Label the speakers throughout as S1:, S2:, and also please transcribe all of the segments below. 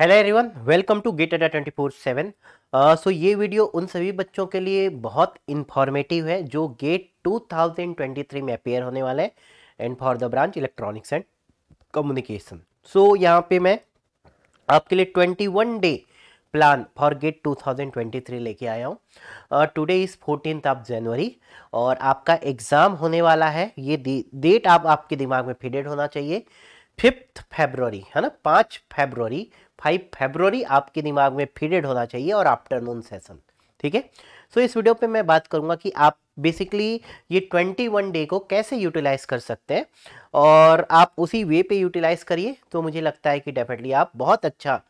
S1: hello everyone welcome to GATE Adda twenty four seven so ये video उन सभी बच्चों के लिए बहुत इन्फॉर्मेटिव है जो गेट 2023 में अपेयर होने वाले हैं and for the branch electronics and communication so यहाँ पे मैं आपके लिए 21 डे प्लान फॉर गेट 2023 लेके आया हूँ today is fourteen of January और आपका एग्ज़ाम होने वाला है ये डेट आप आपके दिमाग में फिडेड होना चाहिए फिफ्थ फेबररी है ना पाँच फेबररी फाइव फेब्रवरी आपके दिमाग में फीडेड होना चाहिए और आफ्टरनून सेशन ठीक है सो इस वीडियो पे मैं बात करूंगा कि आप बेसिकली ये ट्वेंटी वन डे को कैसे यूटिलाइज कर सकते हैं और आप उसी वे पे यूटिलाइज करिए तो मुझे लगता है कि डेफिनेटली आप बहुत अच्छा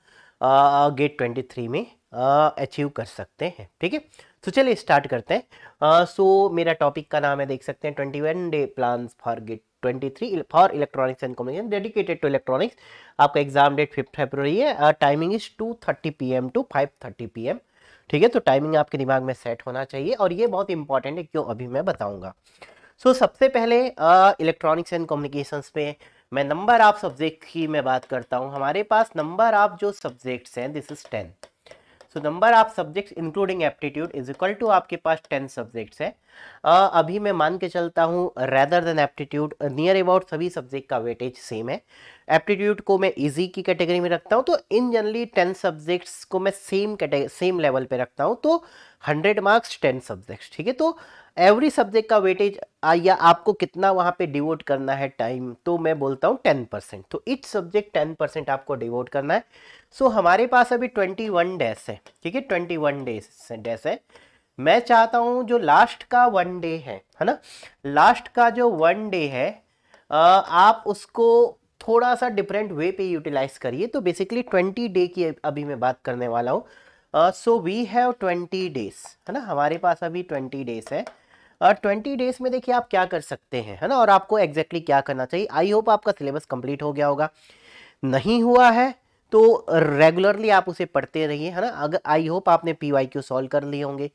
S1: गेट ट्वेंटी थ्री में अचीव कर सकते हैं ठीक है तो चलिए स्टार्ट करते हैं सो uh, so, मेरा टॉपिक का नाम है देख सकते हैं twenty one day plan for GATE 23 for electronics and communication dedicated to electronics आपका एग्जाम डेट फिफ्थ फेब्रवरी है timing is 2:30 M to P M ठीक है तो टाइमिंग आपके दिमाग में सेट होना चाहिए और ये बहुत इंपॉर्टेंट है क्यों अभी मैं बताऊंगा सो so, सबसे पहले इलेक्ट्रॉनिक्स एंड कम्युनिकेशन पे मैं नंबर ऑफ सब्जेक्ट की मैं बात करता हूँ हमारे पास नंबर ऑफ जो सब्जेक्ट्स हैं this is tenth so number of subjects including aptitude is equal to आपके पास टेन सब्जेक्ट्स है uh, अभी मैं मान के चलता हूँ rather than aptitude near about सभी सब्जेक्ट का वेटेज सेम है एप्टीट्यूड को मैं इजी की कैटेगरी में रखता हूँ तो इन जनरली टेन सब्जेक्ट्स को मैं सेम कैटेगरी सेम लेवल पे रखता हूँ तो हंड्रेड मार्क्स टेन सब्जेक्ट्स ठीक है तो एवरी सब्जेक्ट का वेटेज या आपको कितना वहाँ पे डिवोट करना है टाइम तो मैं बोलता हूँ टेन परसेंट तो इच सब्जेक्ट टेन परसेंट आपको डिवोट करना है सो so, हमारे पास अभी ट्वेंटी वन डेस है ठीक है ट्वेंटी वन डेज डेस है मैं चाहता हूँ जो लास्ट का वन डे है है ना लास्ट का जो वन डे है आप उसको थोड़ा सा डिफरेंट वे पे यूटिलाइज करिए तो बेसिकली ट्वेंटी डे की अभी मैं बात करने वाला हूँ so we have twenty days है ना हमारे पास अभी ट्वेंटी डेज है और ट्वेंटी डेज में देखिए आप क्या कर सकते हैं है ना और आपको एग्जैक्टली exactly क्या करना चाहिए आई होप आपका सिलेबस कंप्लीट हो गया होगा नहीं हुआ है तो रेगुलरली आप उसे पढ़ते रहिए है ना अगर आई होप आपने पी वाई क्यू सॉल्व कर लिए होंगे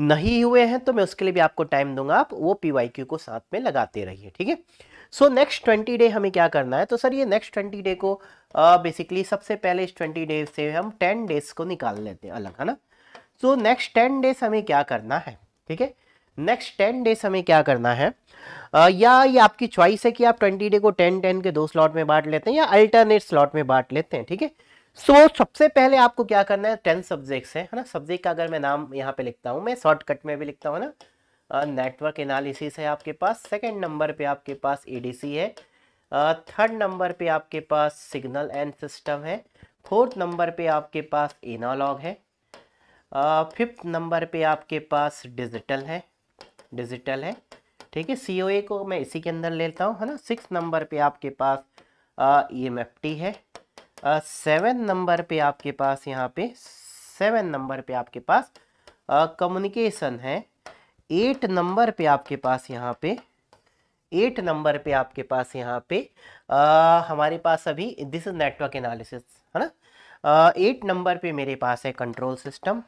S1: नहीं हुए हैं तो मैं उसके लिए भी आपको टाइम दूंगा आप वो पी वाई क्यू को साथ में लगाते रहिए ठीक है सो नेक्स्ट ट्वेंटी डे हमें क्या करना है तो सर ये नेक्स्ट ट्वेंटी डे को बेसिकली uh, सबसे पहले इस ट्वेंटी डेज से हम टेन डेज को निकाल लेते हैं अलग है ना सो नेक्स्ट टेन डेज हमें क्या करना है ठीक है नेक्स्ट टेन डेज हमें क्या करना है uh, या ये आपकी चॉइस है कि आप ट्वेंटी डे को टेन टेन के दो स्लॉट में बांट लेते हैं या अल्टरनेट स्लॉट में बांट लेते हैं ठीक है सो so, सबसे पहले आपको क्या करना है टेन सब्जेक्ट्स है ना सब्जेक्ट का अगर मैं नाम यहाँ पे लिखता हूँ मैं शॉर्टकट में भी लिखता हूँ ना नेटवर्क एनालिसिस है आपके पास सेकंड नंबर पे आपके पास एडीसी है थर्ड नंबर पे आपके पास सिग्नल एंड सिस्टम है फोर्थ नंबर पे आपके पास एनालॉग है फिफ्थ नंबर पे आपके पास डिजिटल है डिजिटल है ठीक है सी को मैं इसी के अंदर लेता हूँ है ना सिक्स नंबर पे आपके पास ई एम एफ टी है सेवन नंबर पे आपके पास यहाँ पे सेवन नंबर पे आपके पास कम्युनिकेशन है एट नंबर पे आपके पास यहाँ पे एट नंबर पे आपके पास यहाँ पे आ, हमारे पास अभी दिस इज नेटवर्क एनालिसिस है ना एट नंबर पे मेरे पास है कंट्रोल सिस्टम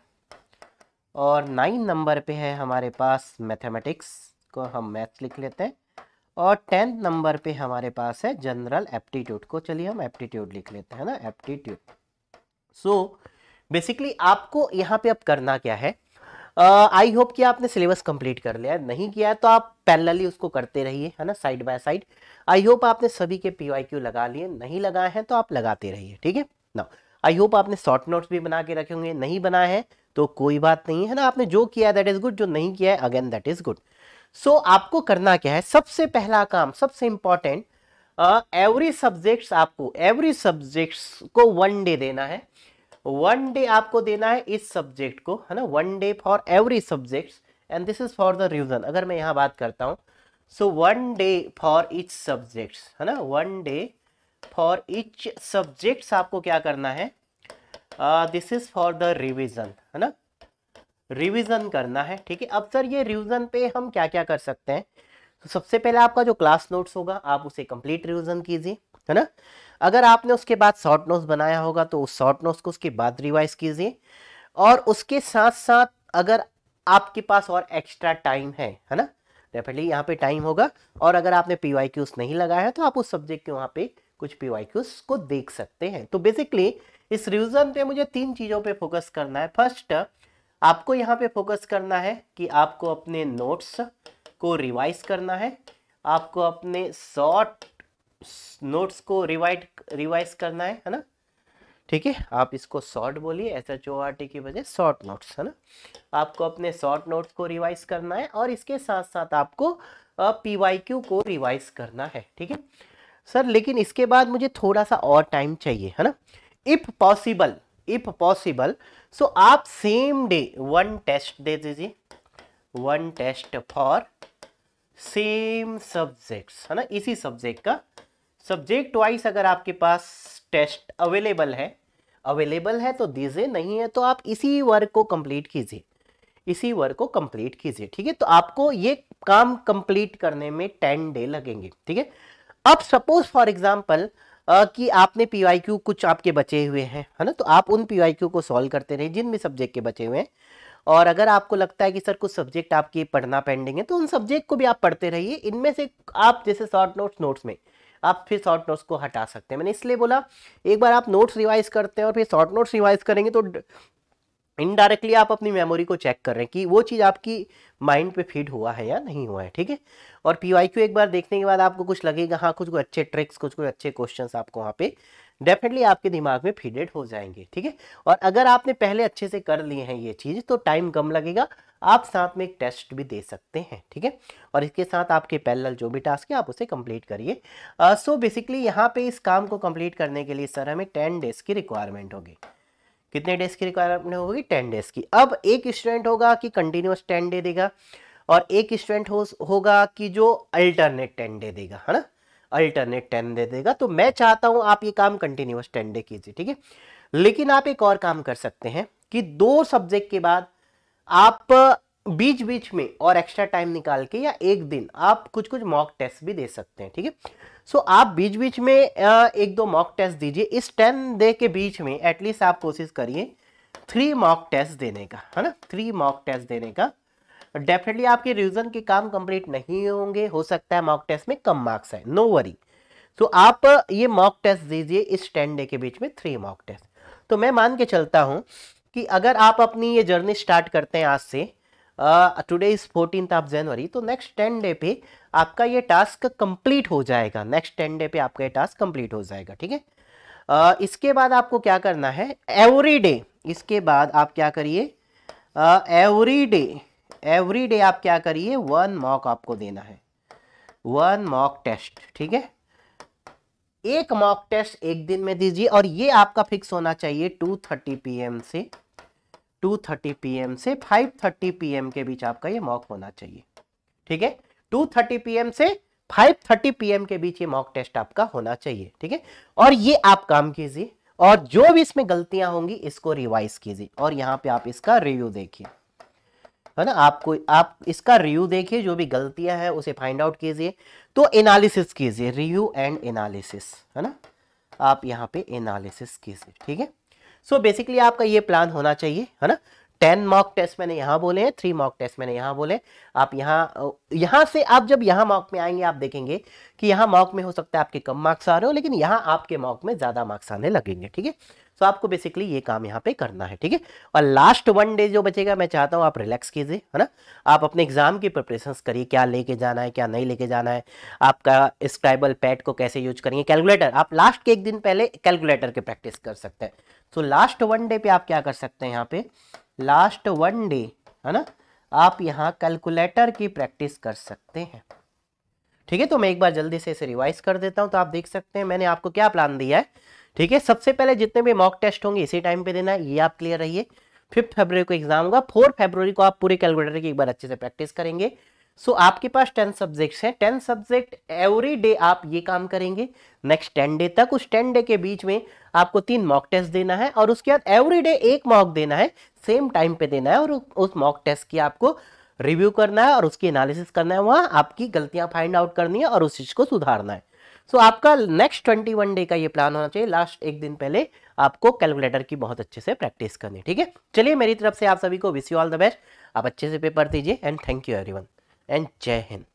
S1: और नाइन नंबर पे है हमारे पास मैथमेटिक्स को हम मैथ्स लिख लेते हैं और टेंथ नंबर पे हमारे पास है जनरल एप्टीट्यूड को चलिए हम एप्टीट्यूड लिख लेते हैं ना एप्टीट्यूड सो बेसिकली आपको यहाँ पे अब करना क्या है आई होप कि आपने सिलेबस कंप्लीट कर लिया है नहीं किया है तो आप पैरेलली उसको करते रहिए है ना side by side I hope आपने सभी के पी वाई क्यू लगा लिए नहीं लगाए हैं तो आप लगाते रहिए ठीक है ना आई होप आपने शॉर्ट नोट्स भी बना के रखे होंगे नहीं बनाए हैं तो कोई बात नहीं है ना आपने जो किया है दैट इज़ गुड जो नहीं किया है again that is good so आपको करना क्या है सबसे पहला काम सबसे इंपॉर्टेंट एवरी सब्जेक्ट्स आपको एवरी सब्जेक्ट्स को वन डे देना है वन डे आपको देना है इस सब्जेक्ट को है ना one day for every subject and this is for the revision अगर मैं यहां बात करता हूं so one day for each subject है ना one day for each subject आपको क्या करना है this is for the revision है ना रिविजन करना है ठीक है अब सर ये रिविजन पे हम क्या क्या कर सकते हैं तो सबसे पहले आपका जो क्लास नोट्स होगा आप उसे कंप्लीट रिविजन कीजिए है ना अगर आपने उसके बाद शॉर्ट नोट्स बनाया होगा तो उस शॉर्ट नोट्स को उसके बाद रिवाइज कीजिए और उसके साथ साथ अगर आपके पास और एक्स्ट्रा टाइम है है ना डेफिनेटली यहाँ पे टाइम होगा और अगर आपने पी वाई क्यूज नहीं लगाया है तो आप उस सब्जेक्ट के वहाँ पे कुछ पी वाई क्यूज को देख सकते हैं तो बेसिकली इस रिविजन पे मुझे तीन चीज़ों पे फोकस करना है फर्स्ट आपको यहाँ पे फोकस करना है कि आपको अपने नोट्स को रिवाइज करना है आपको अपने शॉर्ट नोट्स को रिवाइड रिवाइज करना है है ना ठीक है आप इसको शॉर्ट बोलिए S H O R T की वजह शॉर्ट नोट्स है ना आपको अपने शॉर्ट नोट्स को रिवाइज करना है और इसके साथ साथ आपको पी वाई क्यू को रिवाइज करना है ठीक है सर लेकिन इसके बाद मुझे थोड़ा सा और टाइम चाहिए है ना if possible if possible so आप सेम डे वन टेस्ट दे दीजिए one test for same subject है ना इसी सब्जेक्ट का सब्जेक्ट वाइज अगर आपके पास टेस्ट अवेलेबल है अवेलेबल है तो दीजिए नहीं है तो आप इसी वर्क को कंप्लीट कीजिए इसी वर्क को कंप्लीट कीजिए ठीक है तो आपको ये काम कंप्लीट करने में टेन डे लगेंगे ठीक है अब सपोज फॉर एग्जाम्पल कि आपने पी क्यू कुछ आपके बचे हुए हैं है ना तो आप उन पी वाई क्यू को सॉल्व करते रहे जिन भी सब्जेक्ट के बचे हुए हैं और अगर आपको लगता है कि सर कुछ सब्जेक्ट आपके पढ़ना पेंडिंग है तो उन सब्जेक्ट को भी आप पढ़ते रहिए इनमें से आप जैसे शॉर्ट नोट्स नोट्स में आप फिर शॉर्ट नोट्स को हटा सकते हैं मैंने इसलिए बोला एक बार आप नोट्स रिवाइज करते हैं और फिर शॉर्ट नोट्स रिवाइज करेंगे तो इनडायरेक्टली आप अपनी मेमोरी को चेक कर रहे हैं कि वो चीज़ आपकी माइंड पे फीड हुआ है या नहीं हुआ है ठीक है और पी एक बार देखने के बाद आपको कुछ लगेगा हाँ कुछ कुछ अच्छे ट्रिक्स कुछ कुछ अच्छे क्वेश्चन आपको वहाँ पे डेफिनेटली आपके दिमाग में फीडेड हो जाएंगे ठीक है और अगर आपने पहले अच्छे से कर लिए हैं ये चीज़ तो टाइम कम लगेगा आप साथ में एक टेस्ट भी दे सकते हैं ठीक है और इसके साथ आपके पैरेलल जो भी टास्क है आप उसे कंप्लीट करिए सो बेसिकली यहाँ पे इस काम को कंप्लीट करने के लिए सर हमें टेन डेज की रिक्वायरमेंट होगी कितने डेज की रिक्वायरमेंट होगी टेन डेज की अब एक स्टूडेंट होगा कि कंटिन्यूस टेन डे देगा और एक स्टूडेंट होगा कि जो अल्टरनेट टेन डे देगा है ना अल्टरनेट टेन दे देगा तो मैं चाहता हूँ आप ये काम कंटिन्यूस टेन डे कीजिए ठीक है लेकिन आप एक और काम कर सकते हैं कि दो सब्जेक्ट के बाद आप बीच बीच में और एक्स्ट्रा टाइम निकाल के या एक दिन आप कुछ कुछ मॉक टेस्ट भी दे सकते हैं ठीक है सो आप बीच बीच में एक दो मॉक टेस्ट दीजिए इस टेन डे के बीच में एटलीस्ट आप कोशिश करिए थ्री मॉक टेस्ट देने का है ना थ्री मॉक टेस्ट देने का डेफिनेटली आपके रिविजन के काम कंप्लीट नहीं होंगे हो सकता है मॉक टेस्ट में कम मार्क्स है नो वरी सो आप ये मॉक टेस्ट दीजिए इस टेन डे के बीच में थ्री मॉक टेस्ट तो मैं मान के चलता हूँ कि अगर आप अपनी ये जर्नी स्टार्ट करते हैं आज से today is fourteen of January तो नेक्स्ट टेन डे पे आपका ये टास्क कंप्लीट हो जाएगा नेक्स्ट टेन डे पे आपका ये टास्क कंप्लीट हो जाएगा ठीक है uh, इसके बाद आपको क्या करना है एवरी डे इसके बाद आप क्या करिए एवरी डे एवरी डे आप क्या करिए वन मॉक आपको देना है वन मॉक टेस्ट ठीक है एक मॉक टेस्ट एक दिन में दीजिए और ये आपका फिक्स होना चाहिए 2:30 पीएम से 2:30 पीएम से 5:30 पीएम के बीच आपका ये मॉक होना चाहिए ठीक है 2:30 पीएम से 5:30 पीएम के बीच ये मॉक टेस्ट आपका होना चाहिए ठीक है और ये आप काम कीजिए और जो भी इसमें गलतियां होंगी इसको रिवाइज कीजिए और यहां पे आप इसका रिव्यू देखिए है ना आपको आप इसका रिव्यू देखिए जो भी गलतियां हैं उसे फाइंड आउट कीजिए तो एनालिसिस कीजिए रिव्यू एंड एनालिसिस है ना आप यहाँ पे एनालिसिस कीजिए ठीक है सो बेसिकली आपका ये प्लान होना चाहिए है ना टेन मॉक टेस्ट मैंने यहाँ बोले हैं थ्री मॉक टेस्ट मैंने यहाँ बोले आप यहाँ यहाँ से आप जब यहाँ मॉक में आएंगे आप देखेंगे कि यहाँ मॉक में हो सकता है आपके कम मार्क्स आ रहे हो लेकिन यहाँ आपके मॉक में ज़्यादा मार्क्स आने लगेंगे ठीक है सो आपको बेसिकली ये काम यहाँ पे करना है ठीक है और लास्ट वन डे जो बचेगा मैं चाहता हूँ आप रिलैक्स कीजिए है ना आप अपने एग्जाम की प्रिपरेशन करिए क्या लेके जाना है क्या नहीं लेके जाना है आपका स्क्राइबल पैड को कैसे यूज करेंगे कैलकुलेटर आप लास्ट के एक दिन पहले कैलकुलेटर की प्रैक्टिस कर सकते हैं तो लास्ट वन डे पे आप क्या कर सकते हैं यहाँ पे लास्ट वन डे है ना आप यहाँ कैलकुलेटर की प्रैक्टिस कर सकते हैं ठीक है तो मैं एक बार जल्दी से इसे रिवाइज कर देता हूँ तो आप देख सकते हैं मैंने आपको क्या प्लान दिया है ठीक है सबसे पहले जितने भी मॉक टेस्ट होंगे इसी टाइम पे देना ये आप क्लियर रहिए फिफ्थ फेब्रवरी को एग्जाम होगा फोर्थ फेब्रवरी को आप पूरे कैलकुलेटर की एक बार अच्छे से प्रैक्टिस करेंगे सो so, आपके पास टेन सब्जेक्ट्स हैं टेन सब्जेक्ट एवरी डे आप ये काम करेंगे नेक्स्ट टेन डे तक उस टेन डे के बीच में आपको तीन मॉक टेस्ट देना है और उसके बाद एवरी डे एक मॉक देना है सेम टाइम पे देना है और उस मॉक टेस्ट की आपको रिव्यू करना है और उसकी एनालिसिस करना है वहाँ आपकी गलतियाँ फाइंड आउट करनी है और उस चीज़ को सुधारना है सो so, आपका नेक्स्ट ट्वेंटी वन डे का ये प्लान होना चाहिए लास्ट एक दिन पहले आपको कैलकुलेटर की बहुत अच्छे से प्रैक्टिस करनी है ठीक है चलिए मेरी तरफ से आप सभी को wish you all the best आप अच्छे से पेपर दीजिए and thank you everyone and Jai Hind